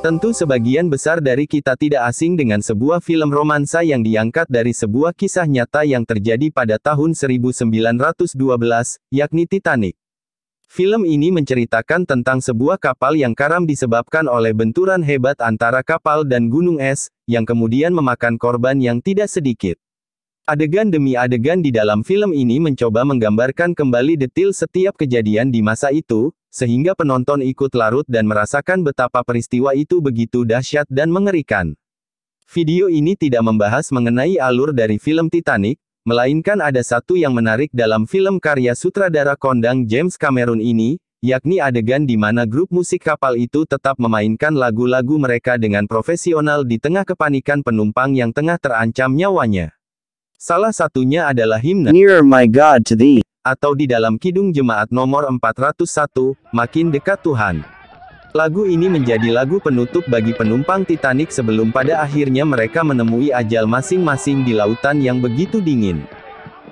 Tentu sebagian besar dari kita tidak asing dengan sebuah film romansa yang diangkat dari sebuah kisah nyata yang terjadi pada tahun 1912, yakni Titanic. Film ini menceritakan tentang sebuah kapal yang karam disebabkan oleh benturan hebat antara kapal dan gunung es, yang kemudian memakan korban yang tidak sedikit. Adegan demi adegan di dalam film ini mencoba menggambarkan kembali detil setiap kejadian di masa itu, sehingga penonton ikut larut dan merasakan betapa peristiwa itu begitu dahsyat dan mengerikan. Video ini tidak membahas mengenai alur dari film Titanic, melainkan ada satu yang menarik dalam film karya sutradara kondang James Cameron ini, yakni adegan di mana grup musik kapal itu tetap memainkan lagu-lagu mereka dengan profesional di tengah kepanikan penumpang yang tengah terancam nyawanya. Salah satunya adalah himne Near my God to thee atau di dalam Kidung Jemaat nomor 401, Makin Dekat Tuhan. Lagu ini menjadi lagu penutup bagi penumpang Titanic sebelum pada akhirnya mereka menemui ajal masing-masing di lautan yang begitu dingin.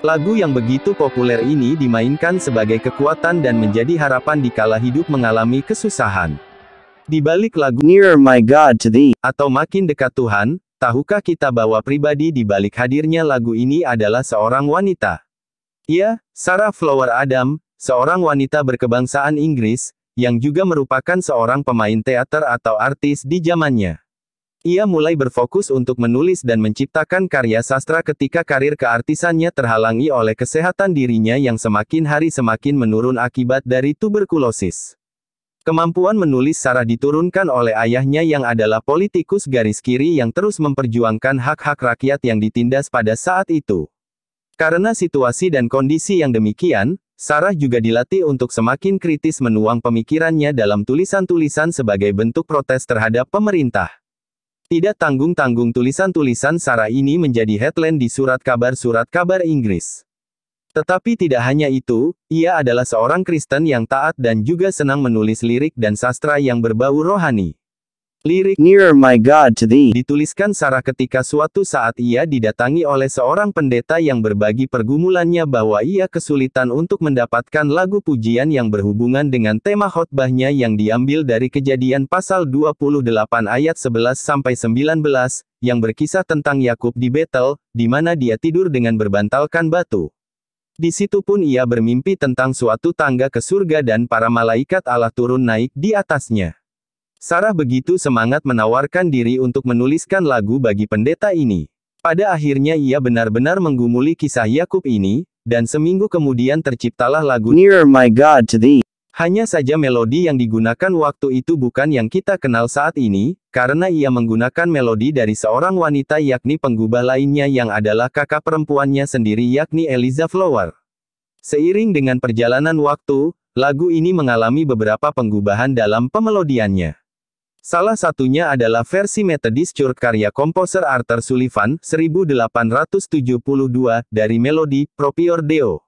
Lagu yang begitu populer ini dimainkan sebagai kekuatan dan menjadi harapan di kala hidup mengalami kesusahan. Di balik lagu Nearer My God to Thee atau Makin Dekat Tuhan, Tahukah kita bahwa pribadi di balik hadirnya lagu ini adalah seorang wanita? Ia, ya, Sarah Flower Adam, seorang wanita berkebangsaan Inggris, yang juga merupakan seorang pemain teater atau artis di zamannya. Ia mulai berfokus untuk menulis dan menciptakan karya sastra ketika karir keartisannya terhalangi oleh kesehatan dirinya yang semakin hari semakin menurun akibat dari tuberkulosis. Kemampuan menulis Sarah diturunkan oleh ayahnya yang adalah politikus garis kiri yang terus memperjuangkan hak-hak rakyat yang ditindas pada saat itu. Karena situasi dan kondisi yang demikian, Sarah juga dilatih untuk semakin kritis menuang pemikirannya dalam tulisan-tulisan sebagai bentuk protes terhadap pemerintah. Tidak tanggung-tanggung tulisan-tulisan Sarah ini menjadi headline di surat kabar-surat kabar Inggris. Tetapi tidak hanya itu, ia adalah seorang Kristen yang taat dan juga senang menulis lirik dan sastra yang berbau rohani. Lirik Nearer My God to Thee dituliskan Sarah ketika suatu saat ia didatangi oleh seorang pendeta yang berbagi pergumulannya bahwa ia kesulitan untuk mendapatkan lagu pujian yang berhubungan dengan tema khotbahnya yang diambil dari kejadian pasal 28 ayat 11 sampai 19 yang berkisah tentang Yakub di Betel, di mana dia tidur dengan berbantalkan batu. Di situ pun ia bermimpi tentang suatu tangga ke surga dan para malaikat Allah turun naik di atasnya. Sarah begitu semangat menawarkan diri untuk menuliskan lagu bagi pendeta ini. Pada akhirnya ia benar-benar menggumuli kisah Yakub ini, dan seminggu kemudian terciptalah lagu Nearer My God to Thee. Hanya saja melodi yang digunakan waktu itu bukan yang kita kenal saat ini, karena ia menggunakan melodi dari seorang wanita yakni penggubah lainnya yang adalah kakak perempuannya sendiri yakni Eliza Flower. Seiring dengan perjalanan waktu, lagu ini mengalami beberapa penggubahan dalam pemelodiannya. Salah satunya adalah versi Methodist Church karya komposer Arthur Sullivan, 1872, dari melodi Propior Deo.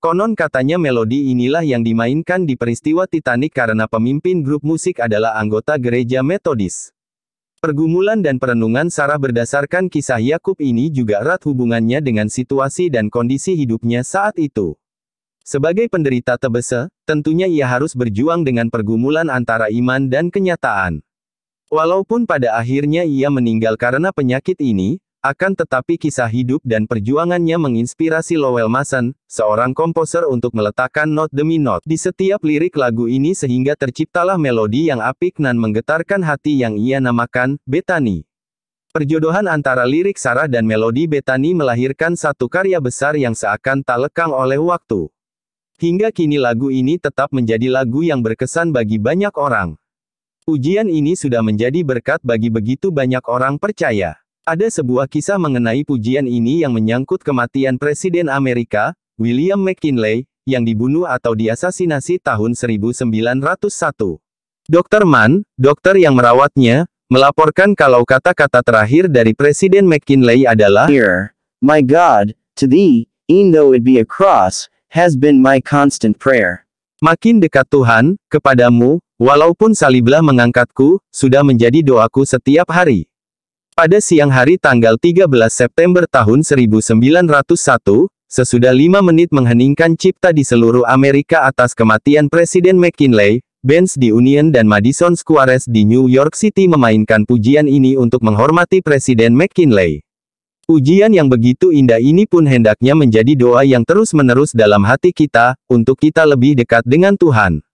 Konon katanya melodi inilah yang dimainkan di peristiwa Titanic karena pemimpin grup musik adalah anggota gereja metodis. Pergumulan dan perenungan Sarah berdasarkan kisah Yakub ini juga erat hubungannya dengan situasi dan kondisi hidupnya saat itu. Sebagai penderita tebese, tentunya ia harus berjuang dengan pergumulan antara iman dan kenyataan. Walaupun pada akhirnya ia meninggal karena penyakit ini, akan tetapi kisah hidup dan perjuangannya menginspirasi Lowell Mason, seorang komposer untuk meletakkan not demi not di setiap lirik lagu ini sehingga terciptalah melodi yang apik dan menggetarkan hati yang ia namakan, Betani. Perjodohan antara lirik Sarah dan melodi Betani melahirkan satu karya besar yang seakan tak lekang oleh waktu. Hingga kini lagu ini tetap menjadi lagu yang berkesan bagi banyak orang. Ujian ini sudah menjadi berkat bagi begitu banyak orang percaya. Ada sebuah kisah mengenai pujian ini yang menyangkut kematian Presiden Amerika, William McKinley, yang dibunuh atau diasasinasi tahun 1901. Dr. Mann, dokter yang merawatnya, melaporkan kalau kata-kata terakhir dari Presiden McKinley adalah Here, my God, to thee, even though it be a cross, has been my constant prayer. Makin dekat Tuhan, kepadamu, walaupun saliblah mengangkatku, sudah menjadi doaku setiap hari. Pada siang hari tanggal 13 September tahun 1901, sesudah lima menit mengheningkan cipta di seluruh Amerika atas kematian Presiden McKinley, Benz di Union dan Madison Square di New York City memainkan pujian ini untuk menghormati Presiden McKinley. Pujian yang begitu indah ini pun hendaknya menjadi doa yang terus-menerus dalam hati kita, untuk kita lebih dekat dengan Tuhan.